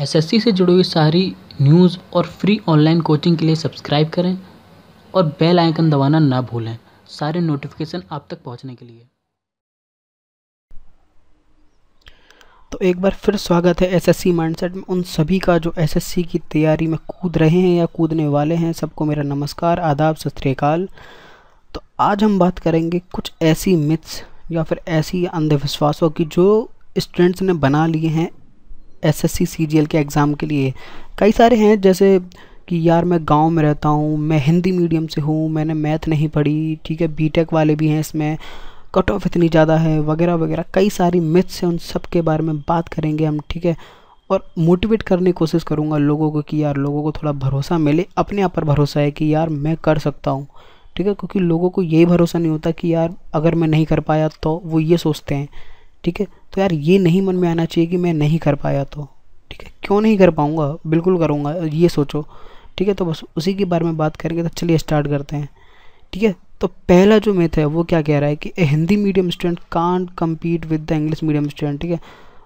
SSC से जुड़ी हुई सारी न्यूज़ और फ्री ऑनलाइन कोचिंग के लिए सब्सक्राइब करें और बेल आइकन दबाना ना भूलें सारे नोटिफिकेशन आप तक पहुंचने के लिए तो एक बार फिर स्वागत है एसएससी माइंडसेट में उन सभी का जो एसएससी की तैयारी में कूद रहे हैं या कूदने वाले हैं सबको मेरा नमस्कार आदाब सत तो आज हम बात करेंगे कुछ ऐसी मिथ्स या फिर ऐसी अंधविश्वासों की जो स्टूडेंट्स ने बना लिए हैं एसएससी सीजीएल के एग्ज़ाम के लिए कई सारे हैं जैसे कि यार मैं गांव में रहता हूँ मैं हिंदी मीडियम से हूँ मैंने मैथ नहीं पढ़ी ठीक है बीटेक वाले भी हैं इसमें कट ऑफ इतनी ज़्यादा है वगैरह वगैरह कई सारी मिथ्स हैं उन सब के बारे में बात करेंगे हम ठीक है और मोटिवेट करने की कोशिश करूँगा लोगों को कि यार लोगों को थोड़ा भरोसा मिले अपने आप पर भरोसा है कि यार मैं कर सकता हूँ ठीक है क्योंकि लोगों को यही भरोसा नहीं होता कि यार अगर मैं नहीं कर पाया तो वो ये सोचते हैं ठीक है तो यार ये नहीं मन में आना चाहिए कि मैं नहीं कर पाया तो ठीक है क्यों नहीं कर पाऊँगा बिल्कुल करूँगा ये सोचो ठीक है तो बस उसी के बारे में बात करेंगे तो चलिए स्टार्ट करते हैं ठीक है तो पहला जो मेथ है वो क्या कह रहा है कि Hindi medium student can't compete with the English medium student ठीक है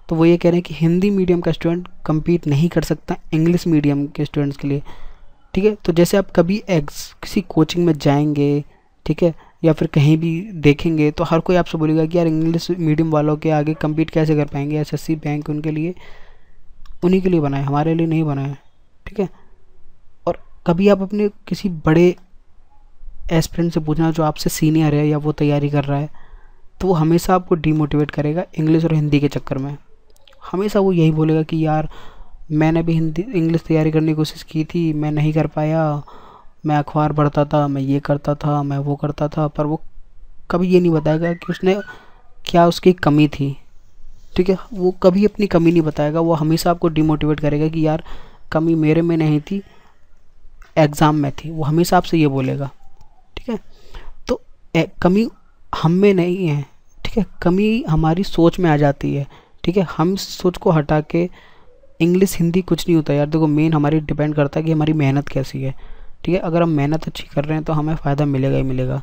तो वो ये कह रहे हैं कि हिंदी मीडियम का स्टूडेंट कम्पीट नहीं कर सकता इंग्लिश मीडियम के स्टूडेंट्स के लिए ठीक है तो जैसे आप कभी एग्स किसी कोचिंग में जाएंगे ठीक है या फिर कहीं भी देखेंगे तो हर कोई आपसे बोलेगा कि यार इंग्लिश मीडियम वालों के आगे कम्पीट कैसे कर पाएंगे एस बैंक उनके लिए उन्हीं के लिए बनाए हमारे लिए नहीं बनाए ठीक है और कभी आप अपने किसी बड़े एस्परेंट से पूछना जो आपसे सीनियर है या वो तैयारी कर रहा है तो वो हमेशा आपको डीमोटिवेट करेगा इंग्लिश और हिंदी के चक्कर में हमेशा वो यही बोलेगा कि यार मैंने भी हिंदी इंग्लिश तैयारी करने की कोशिश की थी मैं नहीं कर पाया मैं अखबार पढ़ता था मैं ये करता था मैं वो करता था पर वो कभी ये नहीं बताएगा कि उसने क्या उसकी कमी थी ठीक है वो कभी अपनी कमी नहीं बताएगा वो हमेशा आपको डिमोटिवेट करेगा कि यार कमी मेरे में नहीं थी एग्ज़ाम में थी वो हमेशा आपसे ये बोलेगा ठीक है तो ए, कमी हम में नहीं है ठीक है कमी हमारी सोच में आ जाती है ठीक है हम सोच को हटा के इंग्लिश हिंदी कुछ नहीं होता यार देखो मेन हमारी डिपेंड करता है कि हमारी मेहनत कैसी है ठीक है अगर हम मेहनत अच्छी कर रहे हैं तो हमें फ़ायदा मिलेगा ही मिलेगा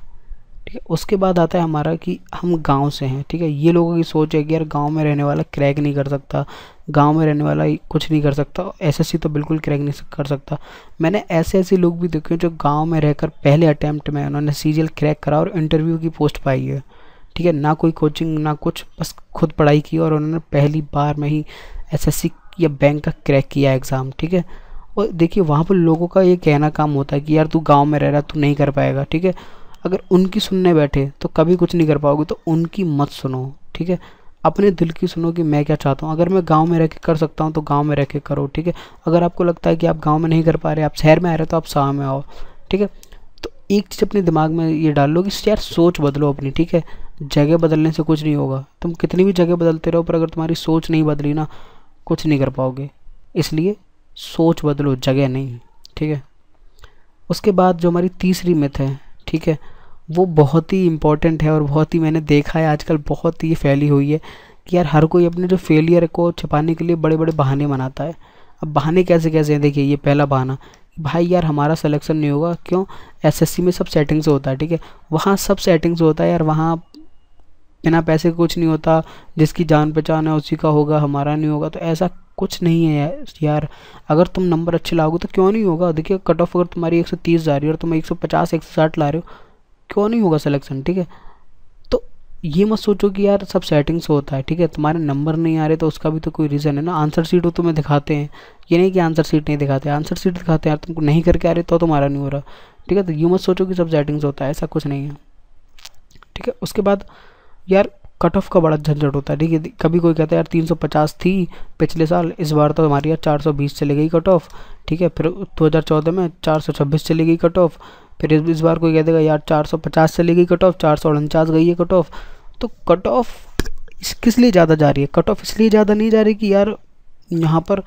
ठीक है उसके बाद आता है हमारा कि हम गांव से हैं ठीक है ये लोगों की सोच है कि यार गांव में रहने वाला क्रैक नहीं कर सकता गांव में रहने वाला कुछ नहीं कर सकता एसएससी तो बिल्कुल क्रैक नहीं कर सकता मैंने ऐसे ऐसे लोग भी देखे जो गांव में रहकर पहले अटैम्प्ट में उन्होंने सीजीएल क्रैक करा और इंटरव्यू की पोस्ट पाई है ठीक है ना कोई कोचिंग ना कुछ बस खुद पढ़ाई की और उन्होंने पहली बार में ही एस या बैंक का क्रैक किया एग्ज़ाम ठीक है और देखिए वहाँ पर लोगों का ये कहना काम होता है कि यार तू गाँव में रह रहा तू नहीं कर पाएगा ठीक है अगर उनकी सुनने बैठे तो कभी कुछ नहीं कर पाओगे तो उनकी मत सुनो ठीक है अपने दिल की सुनो कि मैं क्या चाहता हूँ अगर मैं गांव में रह कर सकता हूँ तो गांव में रह करो ठीक है अगर आपको लगता है कि आप गांव में नहीं कर पा रहे आप शहर में आ रहे तो आप शाह में आओ ठीक है तो एक चीज़ अपने दिमाग में ये डाल लो कि यार सोच बदलो अपनी ठीक है जगह बदलने से कुछ नहीं होगा तुम कितनी भी जगह बदलते रहो पर अगर तुम्हारी सोच नहीं बदली ना कुछ नहीं कर पाओगे इसलिए सोच बदलो जगह नहीं ठीक है उसके बाद जो हमारी तीसरी मिथ है ठीक है वो बहुत ही इम्पॉर्टेंट है और बहुत ही मैंने देखा है आजकल बहुत ही फैली हुई है कि यार हर कोई अपने जो फेलियर को छिपाने के लिए बड़े बड़े बहाने बनाता है अब बहाने कैसे कैसे हैं देखिए ये पहला बहाना भाई यार हमारा सिलेक्शन नहीं होगा क्यों एसएससी में सब सेटिंग्स होता है ठीक है वहाँ सब सेटिंग्स होता है यार वहाँ बिना पैसे कुछ नहीं होता जिसकी जान पहचान है उसी का होगा हमारा नहीं होगा तो ऐसा कुछ नहीं है यार अगर तुम नंबर अच्छे लाओगे तो क्यों नहीं होगा देखिए कट ऑफ अगर तुम्हारी 130 जा रही है और तुम 150 160 ला रहे हो क्यों नहीं होगा सिलेक्शन ठीक है तो ये मत सोचो कि यार सब सेटिंग्स होता है ठीक है तुम्हारे नंबर नहीं आ रहे तो उसका भी तो कोई रीज़न है ना आंसर सीट हो तुम्हें दिखाते हैं ये नहीं कि आंसर सीट नहीं दिखाते आंसर सीट दिखाते हैं यार तुमको नहीं करके आ रहे तो तुम्हारा नहीं हो रहा ठीक है तो ये मत सोचो कि सब सेटिंग्स होता है ऐसा कुछ नहीं है ठीक है उसके बाद यार कट ऑफ का बड़ा झंझट होता है ठीक है कभी कोई कहता है यार 350 थी पिछले साल इस बार तो हमारी यार 420 चली गई कट ऑफ ठीक है फिर 2014 में 426 चली गई कट ऑफ फिर इस बार कोई कह देगा यार 450 चली गई कट ऑफ चार गई है कट ऑफ तो कट ऑफ किस लिए ज़्यादा जा रही है कट ऑफ इसलिए ज़्यादा नहीं जा रही कि यार यहाँ पर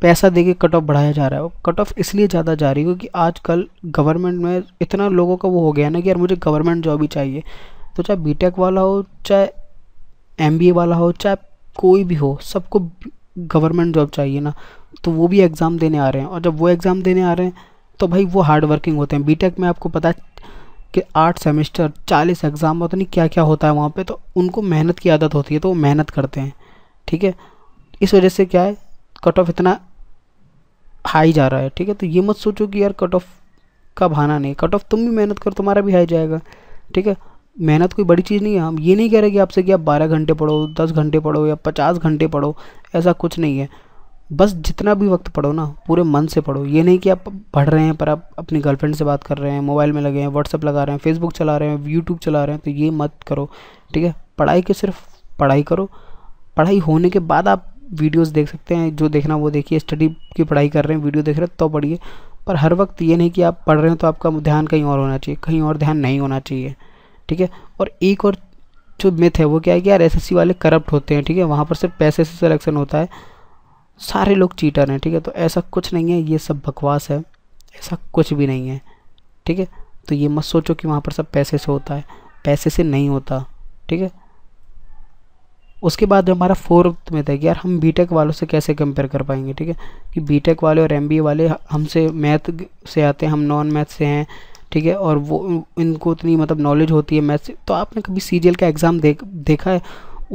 पैसा दे के कट ऑफ बढ़ाया जा रहा है कट ऑफ इसलिए ज़्यादा जा रही है क्योंकि आजकल गवर्नमेंट में इतना लोगों का वो हो गया ना कि यार मुझे गवर्नमेंट जॉब ही चाहिए तो चाहे बीटेक वाला हो चाहे एम वाला हो चाहे कोई भी हो सबको गवर्नमेंट जॉब चाहिए ना तो वो भी एग्ज़ाम देने आ रहे हैं और जब वो एग्ज़ाम देने आ रहे हैं तो भाई वो हार्ड वर्किंग होते हैं बीटेक में आपको पता है कि आठ सेमेस्टर चालीस एग्ज़ाम पता नहीं क्या क्या होता है वहाँ पे तो उनको मेहनत की आदत होती है तो वो मेहनत करते हैं ठीक है इस वजह से क्या है कट ऑफ इतना हाई जा रहा है ठीक है तो ये मत सोचो कि यार कट ऑफ का बहाना नहीं कट ऑफ तुम भी मेहनत करो तुम्हारा भी हाई जाएगा ठीक है मेहनत कोई बड़ी चीज़ नहीं है हम ये नहीं कह रहे कि आपसे कि आप बारह घंटे पढ़ो दस घंटे पढ़ो या पचास घंटे पढ़ो ऐसा कुछ नहीं है बस जितना भी वक्त पढ़ो ना पूरे मन से पढ़ो ये नहीं कि आप पढ़ रहे हैं पर आप अपनी गर्लफ्रेंड से बात कर रहे हैं मोबाइल में लगे हैं व्हाट्सअप लगा रहे हैं फेसबुक चला रहे हैं यूट्यूब चला रहे हैं तो ये मत करो ठीक है पढ़ाई के सिर्फ पढ़ाई करो पढ़ाई होने के बाद आप वीडियोस देख सकते हैं जो देखना वो देखिए स्टडी की पढ़ाई कर रहे हैं वीडियो देख रहे हैं तो पढ़िए पर हर वक्त ये नहीं कि आप पढ़ रहे हैं तो आपका ध्यान कहीं और होना चाहिए कहीं और ध्यान नहीं होना चाहिए ठीक है और एक और जो मिथ है वो क्या है कि यार एसएससी वाले करप्ट होते हैं ठीक है वहाँ पर सिर्फ पैसे से सिलेक्शन होता है सारे लोग चीटर हैं ठीक है तो ऐसा कुछ नहीं है ये सब बकवास है ऐसा कुछ भी नहीं है ठीक है तो ये मत सोचो कि वहाँ पर सब पैसे से होता है पैसे से नहीं होता ठीक है उसके बाद जो हमारा फोर्थ में था कि यार हम बीटेक वालों से कैसे कंपेयर कर पाएंगे ठीक है कि बीटेक वाले और एमबीए वाले हमसे मैथ से आते हैं हम नॉन मैथ से हैं ठीक है और वो इनको उतनी मतलब नॉलेज होती है मैथ से तो आपने कभी एल का एग्ज़ाम देख देखा है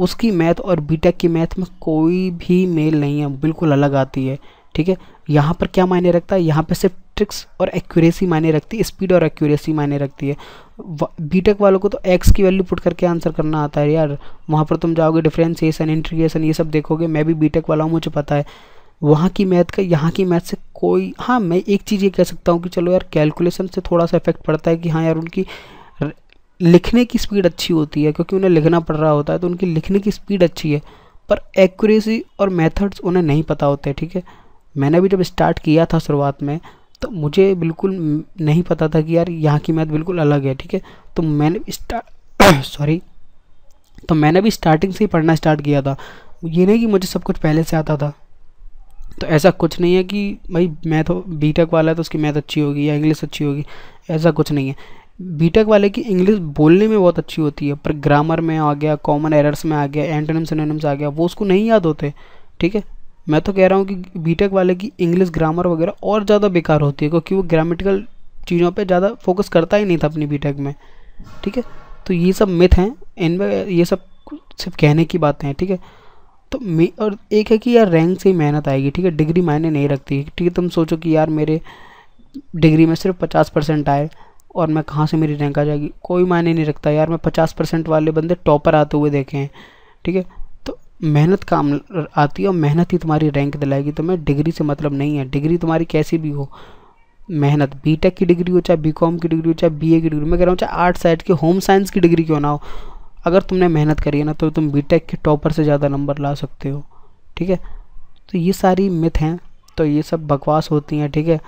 उसकी मैथ और बीटेक की मैथ में कोई भी मेल नहीं है बिल्कुल अलग आती है ठीक है यहाँ पर क्या मायने रखता है यहाँ पर सिर्फ ट्रिक्स और एक्यूरेसी मायने रखती है स्पीड और एक्यूरेसी मायने रखती है बीटेक वालों को तो एक्स की वैल्यू पुट करके आंसर करना आता है यार वहाँ पर तुम जाओगे डिफ्रेंसिएसन इंट्रीगेशन ये सब देखोगे मैं भी बीटेक वाला हूँ मुझे पता है वहाँ की मैथ का यहाँ की मैथ से कोई हाँ मैं एक चीज़ ये कह सकता हूँ कि चलो यार कैलकुलेशन से थोड़ा सा इफेक्ट पड़ता है कि हाँ यार उनकी लिखने की स्पीड अच्छी होती है क्योंकि उन्हें लिखना पड़ रहा होता है तो उनकी लिखने की स्पीड अच्छी है पर एक्यूरेसी और मेथड्स उन्हें नहीं पता होते ठीक है मैंने भी जब स्टार्ट किया था शुरुआत में तो मुझे बिल्कुल नहीं पता था कि यार यहाँ की मैथ बिल्कुल अलग है ठीक है तो मैंने भी सॉरी तो मैंने भी स्टार्टिंग से ही पढ़ना स्टार्ट किया था ये नहीं कि मुझे सब कुछ पहले से आता था तो ऐसा कुछ नहीं है कि भाई मैथ बी टेक वाला है तो उसकी मैथ अच्छी होगी या इंग्लिश अच्छी होगी ऐसा कुछ नहीं है बीटेक वाले की इंग्लिश बोलने में बहुत अच्छी होती है पर ग्रामर में आ गया कॉमन एरर्स में आ गया एंटोनिम्स एनोनिम्स आ गया वो उसको नहीं याद होते ठीक है मैं तो कह रहा हूँ कि बीटेक वाले की इंग्लिश ग्रामर वगैरह और ज़्यादा बेकार होती है क्योंकि वो ग्रामेटिकल चीज़ों पर ज़्यादा फोकस करता ही नहीं था अपनी बीटेक में ठीक है तो ये सब मिथ हैं इनमें ये सब सिर्फ कहने की बातें हैं ठीक है तो मे और एक है कि यार रैंक से ही मेहनत आएगी ठीक है डिग्री मायने नहीं रखती ठीक है तुम सोचो कि यार मेरे डिग्री में सिर्फ पचास परसेंट आए और मैं कहाँ से मेरी रैंक आ जाएगी कोई मायने नहीं रखता यार मैं पचास परसेंट वाले बंदे टॉपर आते हुए देखे हैं ठीक है तो मेहनत काम आती है और मेहनत ही तुम्हारी रैंक दिलाएगी तो मैं डिग्री से मतलब नहीं है डिग्री तुम्हारी कैसी भी हो मेहनत बीटेक की डिग्री हो चाहे बीकॉम की डिग्री हो चाहे बीए की डिग्री मैं कह रहा हूँ चाहे आर्ट साइड की होम साइंस की डिग्री क्यों ना हो अगर तुमने मेहनत करी है ना तो तुम बीटेक के टॉपर से ज़्यादा नंबर ला सकते हो ठीक है तो ये सारी मिथ हैं तो ये सब बकवास होती हैं ठीक है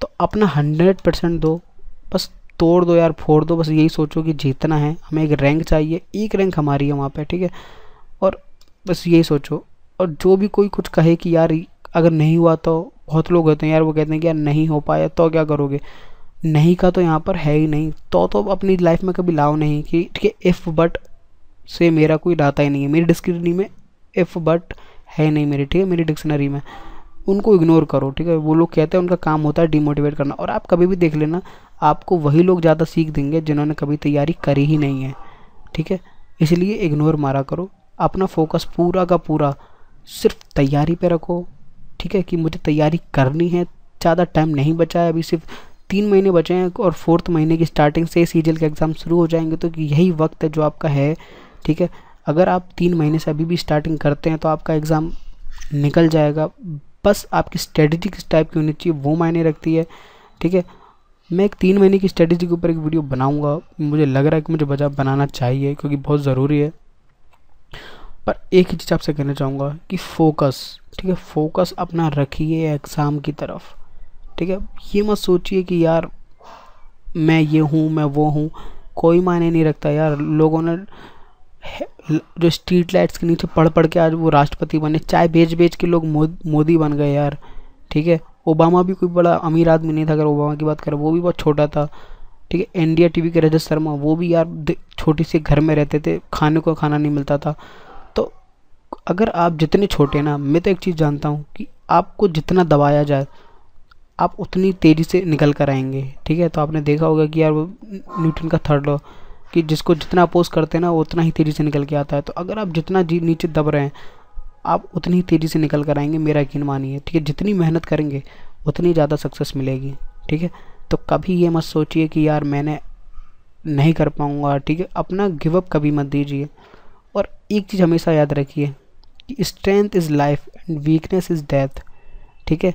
तो अपना हंड्रेड परसेंट दो बस तोड़ दो यार फोड़ दो बस यही सोचो कि जीतना है हमें एक रैंक चाहिए एक रैंक हमारी है वहाँ पर ठीक है और बस यही सोचो और जो भी कोई कुछ कहे कि यार अगर नहीं हुआ तो बहुत लोग होते हैं यार वो कहते हैं कि यार नहीं हो पाया तो क्या करोगे नहीं का तो यहाँ पर है ही नहीं तो तो अपनी लाइफ में कभी लाओ नहीं कि ठीक है इफ़ बट से मेरा कोई डाटा ही नहीं है मेरी डिक्शनरी में एफ बट है नहीं मेरी ठीक है मेरी डिक्शनरी में उनको इग्नोर करो ठीक है वो लोग कहते हैं उनका काम होता है डिमोटिवेट करना और आप कभी भी देख लेना आपको वही लोग ज़्यादा सीख देंगे जिन्होंने कभी तैयारी करी ही नहीं है ठीक है इसलिए इग्नोर मारा करो अपना फोकस पूरा का पूरा सिर्फ तैयारी पे रखो ठीक है कि मुझे तैयारी करनी है ज़्यादा टाइम नहीं बचा है अभी सिर्फ तीन महीने बचे हैं और फोर्थ महीने की स्टार्टिंग से सी के एग्ज़ाम शुरू हो जाएंगे तो यही वक्त है जो आपका है ठीक है अगर आप तीन महीने से अभी भी स्टार्टिंग करते हैं तो आपका एग्ज़ाम निकल जाएगा बस आपकी स्ट्रेटजी किस टाइप की होनी चाहिए वो मायने रखती है ठीक है मैं एक तीन महीने की स्ट्रेटजी के ऊपर एक वीडियो बनाऊंगा मुझे लग रहा है कि मुझे बजा बनाना चाहिए क्योंकि बहुत ज़रूरी है पर एक ही चीज़ आपसे कहना चाहूँगा कि फोकस ठीक है फोकस अपना रखिए एग्ज़ाम की तरफ ठीक है ये मत सोचिए कि यार मैं ये हूँ मैं वो हूँ कोई मायने नहीं रखता यार लोगों ने जो स्ट्रीट लाइट्स के नीचे पढ़ पढ़ के आज वो राष्ट्रपति बने चाय बेच बेच के लोग मोदी बन गए यार ठीक है ओबामा भी कोई बड़ा अमीर आदमी नहीं था अगर ओबामा की बात करें वो भी बहुत छोटा था ठीक है इंडिया टीवी के रजत शर्मा वो भी यार छोटी से घर में रहते थे खाने को खाना नहीं मिलता था तो अगर आप जितने छोटे ना मैं तो एक चीज़ जानता हूँ कि आपको जितना दबाया जाए आप उतनी तेज़ी से निकल कर आएंगे ठीक है तो आपने देखा होगा कि यार वो न्यूटन का थर्ड लॉ कि जिसको जितना अपोज करते हैं ना उतना ही तेज़ी से निकल के आता है तो अगर आप जितना जी नीचे दब रहे हैं आप उतनी ही तेज़ी से निकल कर आएंगे मेरा यकीन मानिए ठीक है जितनी मेहनत करेंगे उतनी ज़्यादा सक्सेस मिलेगी ठीक है तो कभी ये मत सोचिए कि यार मैंने नहीं कर पाऊँगा ठीक है अपना गिवअप कभी मत दीजिए और एक चीज़ हमेशा याद रखिए कि strength is life and weakness is death ठीक है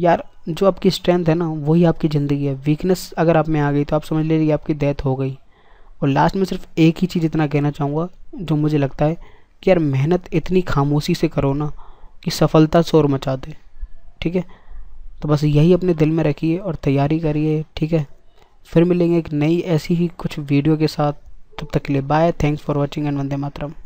यार जो आपकी स्ट्रेंथ है ना वही आपकी ज़िंदगी है वीकनेस अगर आप में आ गई तो आप समझ लीजिए आपकी डेथ हो गई और लास्ट में सिर्फ एक ही चीज़ इतना कहना चाहूँगा जो मुझे लगता है कि यार मेहनत इतनी खामोशी से करो ना कि सफलता शोर मचा दे ठीक है तो बस यही अपने दिल में रखिए और तैयारी करिए ठीक है फिर मिलेंगे एक नई ऐसी ही कुछ वीडियो के साथ तब तक के लिए bye thanks for watching and Vande Mataram